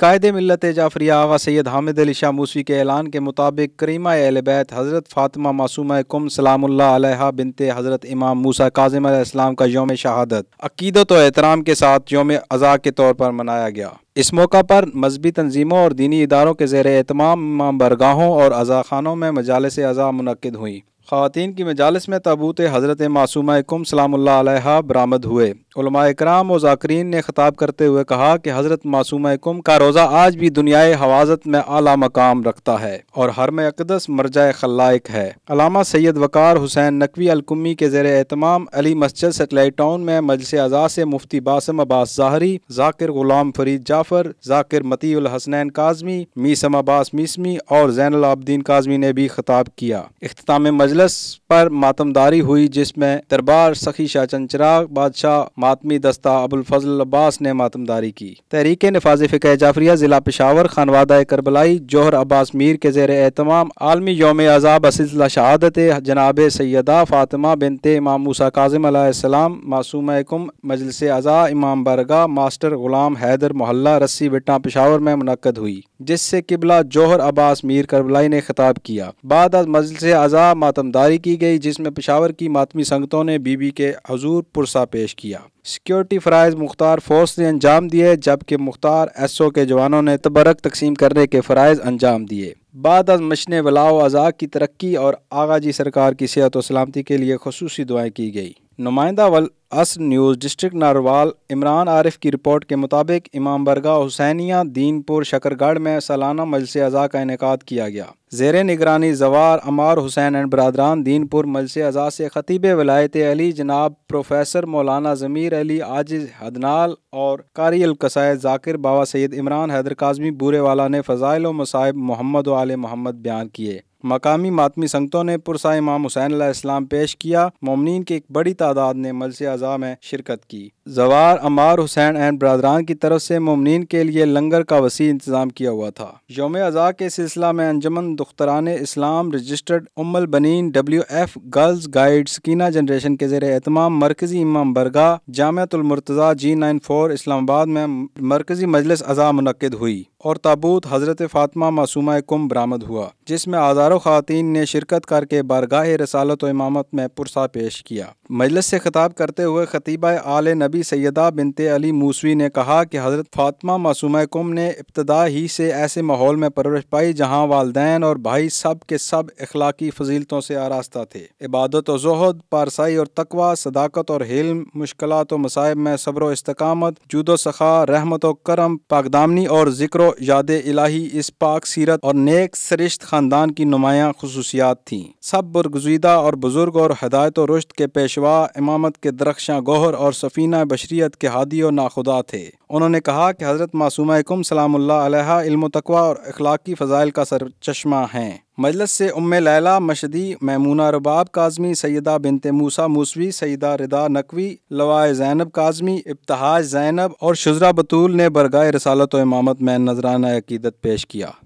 कायद मिलत जाफरिया व सैद हामिद अली शाह मूसी के ऐलान के मुताबिक करीमा बैत हज़रत फ़ातिमा मासूम कुम सलाम्ला बिनते हज़रत इमाम मूसा काजम इस्लाम का योम शहादत अकीदत और एहतराम के साथ योम अज़ा के तौर पर मनाया गया इस मौका पर मजहबी तनजीमों और दीनी इदारों के जेर एहतमाम बरगाहों और अज़ा खानों में मजालस अज़ा मनद हुई खातन की मजालस में तबूत हज़रत मासूम कुम सलाम्ला बरामद हुए कराम और ज़ाकरीन ने ख़ताब करते हुए कहा कि हज़रत मासूम कुम का रोज़ा आज भी दुनिया हवाजत में अला मकाम रखता है और हर में अकदस मरजा खलाइक है अलामा सैयद वक़ार हुसैन नकवी अलकुमी के जेर एहतमाम अली मस्जिद सेटेलाइट टाउन में मजलिस आज़ा से मुफ्ती बासम अब्बास ज़ाहरी जाकिर ग़ुलाम फरीद जाफ़र जाकिर मतीउल हसनैन काजमी मीसम अब्बास मीसमी और जैन आबदीन काजमी ने भी खिताब किया अख्ताम मजलस पर मातमदारी हुई जिसमें दरबार सखी शाह चंचराग बादशाह मातमी दस्ता फजल अब्बास ने मातमदारी की तहरीक नफाज फ़िक जाफरिया ज़िला पेशावर खानवादा करबलाई जौहर अब्बास मीर के जेर एहतमाम आलमी योम अजाब सिलसिला शहादत जनाब सैदा फ़ातिमा बिनते इमाम मूसा काजिम मासूम मासूमकुम मजलिस अज़ा इमाम बरगा मास्टर ग़ुलाम हैदर मोहल्ला रस्सी बिट्टा पिशावर में मुनद हुई जिससे किबला जौहर अब्बास मीर करबलाई ने खिताब किया बाद आज मजलिस अज़ा मातमदारी की गई जिसमें पिशावर की मातमी संगतों ने बीबी के हजूर पुरसा पेश किया सिक्योरिटी फ़राइज़ मुख्तार फोर्स ने अंजाम दिए जबकि मुख्तार एस ओ के जवानों ने तबरक तकसीम करने के फ़राइज़ अंजाम दिए बाद अज मशन वलाओ अज़ा की तरक्की और आगाजी सरकार की सेहत व सलामती के लिए खसूस दुआएँ की गई नुमाइंदा वल अस न्यूज़ डिस्ट्रिक्ट नारवाल इमरान आरिफ की रिपोर्ट के मुताबिक इमाम बरगा हुसैनिया दीनपुर शकरगढ़ में सालाना मजलिस अज़ा का इनका किया गया जेर निगरानी जवार अमार हुसैन एंड बरदरान दीनपुर मजलिस अज़ा से ख़तीब वलायत अली जनाब प्रोफेसर मौलाना ज़मीर अली आजिज हदनाल और कारी अलकसायद जाकिर बाबा सैद इमरान हैदर काजमी वाला ने फ़जाइल व मसाइब मोहम्मद वाल मोहम्मद बयान किए मकामी मातमी संगतों ने पुरसा इमाम हुसैन इस्लाम पेश किया ममनिन की एक बड़ी तादाद ने मलसे अज़ा में शिरकत की जवार अमार हुसैन एंड बरदरान की तरफ से ममनिन के लिए लंगर का वसी इंतज़ाम किया हुआ था योम अज़ा के सिलसिला में अंजमन दुख्तरान इस्लाम रजिस्टर्ड उमल बनीन W F girls guide Sakina generation के जेर एहतमाम मरकज़ी इमाम बरगा जामतुलमरतज़ा जी नाइन फोर इस्लामाबाद में मरकज़ी मजलिस अज़ा मनद हुई और ताबूत हज़रत फातमा मासूमा कुम बरामद हुआ जिसमें हज़ारों खातन ने शिरकत करके बारगाह रसालत इमामत में पुरसा पेश किया मजलिस से खिताब करते हुए खतीबा आल नबी बीबी सैदा बिनते अली मूसवी ने कहा कि हज़रत फातमा मासूम कुम ने इब्तदा ही से ऐसे माहौल में परवरिश पाई जहाँ वालदेन और भाई सब के सब अखलाकी फजीलतों से आरास्ता थे इबादत वहद पारसाई और तकवा सदाकत और हिल मुश्किल व मसायब में सब्र इसकामत जुदो सखा रहमत व करम पाकदामनी और जिक्र याद इलाही इस पाक सीरत और नेक सरिश्त ख़ानदान की नुमाया खसूसियात थी सब बुरगजीदा और बुज़ुर्ग और हदायत व रुश्त के पेशवा इमामत के दरख्शा गोहर और सफ़ीना बशरीत के हादी और नाखुदा थे उन्होंने कहा कि हज़रत मासूम कम सलाम इल्म तकवा और अखलाकी फ़जाइल का सर चश्मा हैं मजलस से उम लैला मशदी ममूना रबाब काजमी सैदा बिनते मूसा मूसवी सैदा रिदा नकवी लवाए जैनब काजमी इब्तहाज जैनब और शुजरा बतूल ने बरगाह रसालत व इमामत में नजराना अकीदत पेश किया